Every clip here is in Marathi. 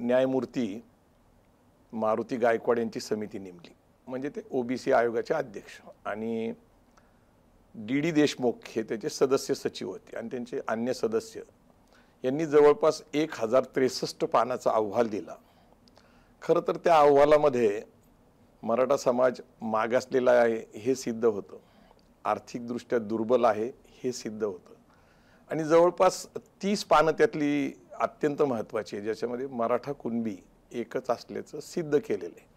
न्यायमूर्ती मारुती गायकवाड यांची समिती नेमली म्हणजे ते ओबीसी आयोगाचे अध्यक्ष आणि डी डी देशमुख हे त्याचे सदस्य सचिव होते आणि त्यांचे अन्य सदस्य यांनी जवळपास एक हजार त्रेसष्ट पानाचा अहवाल दिला खरं तर त्या अहवालामध्ये मराठा समाज मागासलेला आहे हे सिद्ध होतं आर्थिकदृष्ट्या दुर्बल आहे हे सिद्ध होतं आणि जवळपास तीस पानं त्यातली अत्यंत महत्त्वाची आहे ज्याच्यामध्ये मराठा कुणबी एकच असल्याचं सिद्ध केलेलं आहे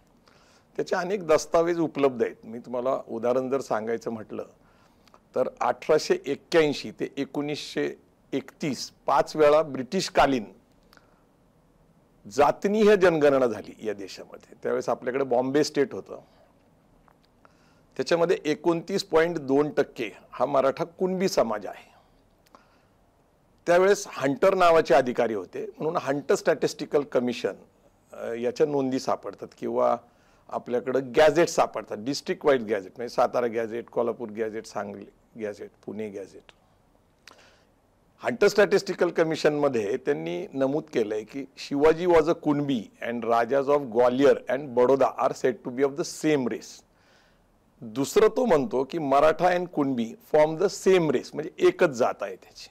त्याचे अनेक दस्तावेज उपलब्ध आहेत मी तुम्हाला उदाहरण जर सांगायचं म्हटलं तर अठराशे एक्क्याऐंशी ते एकोणीसशे एकतीस पाच वेळा ब्रिटिशकालीन जातनीय जनगणना झाली या देशामध्ये त्यावेळेस आपल्याकडे बॉम्बे स्टेट होतं त्याच्यामध्ये एकोणतीस पॉईंट दोन टक्के हा मराठा कुणबी समाज आहे त्यावेळेस हंटर नावाचे अधिकारी होते म्हणून हंटर स्टॅटिस्टिकल कमिशन याच्या नोंदी सापडतात किंवा आपल्याकडं गॅझेट सापडतात डिस्ट्रिक्ट वाईज गॅझेट म्हणजे Satara gazette Kolhapur gazette Sangli gazette Pune gazette hunter statistical कमिशनमध्ये त्यांनी नमूद केलं आहे की Shivaji was a Kunbi and rajas of Gwalior and Baroda are said to be of the same race दुसरं तो म्हणतो की Maratha and Kunbi form the same race म्हणजे एकच जात आहे त्याची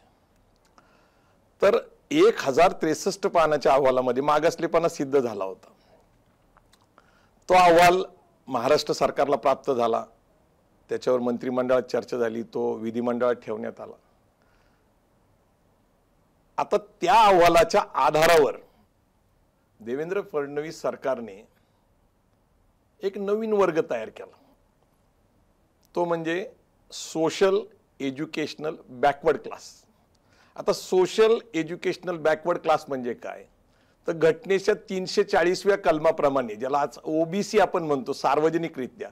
तर एक हजार त्रेसष्ट पानाच्या अहवालामध्ये मागासलेपणा सिद्ध झाला होता तो अहवाल महाराष्ट्र सरकारला प्राप्त झाला त्याच्यावर मंत्रिमंडळात चर्चा झाली तो विधिमंडळात ठेवण्यात आला आता त्या अहवालाच्या आधारावर देवेंद्र फडणवीस सरकारने एक नवीन वर्ग तयार केला तो म्हणजे सोशल एज्युकेशनल बॅकवर्ड क्लास आता सोशल एज्युकेशनल बॅकवर्ड क्लास म्हणजे काय तर घटनेच्या तीनशे चाळीसव्या कलमाप्रमाणे ज्याला आज ओबीसी आपण म्हणतो सार्वजनिकरित्या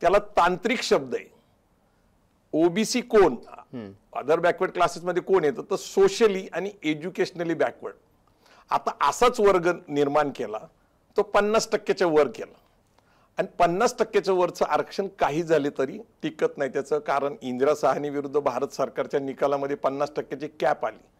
त्याला तांत्रिक शब्द आहे ओबीसी कोण अदर बॅकवर्ड क्लासेसमध्ये कोण येतं तर सोशली आणि एज्युकेशनली बॅकवर्ड आता असाच वर्ग निर्माण केला तो पन्नास टक्क्याच्या वर केला आणि पन्नास टक्क्याचं वरचं आरक्षण काही झाले तरी टिकत नाही त्याचं कारण इंदिरा साहनी विरुद्ध भारत सरकारच्या निकालामध्ये पन्नास टक्क्याची कॅप आली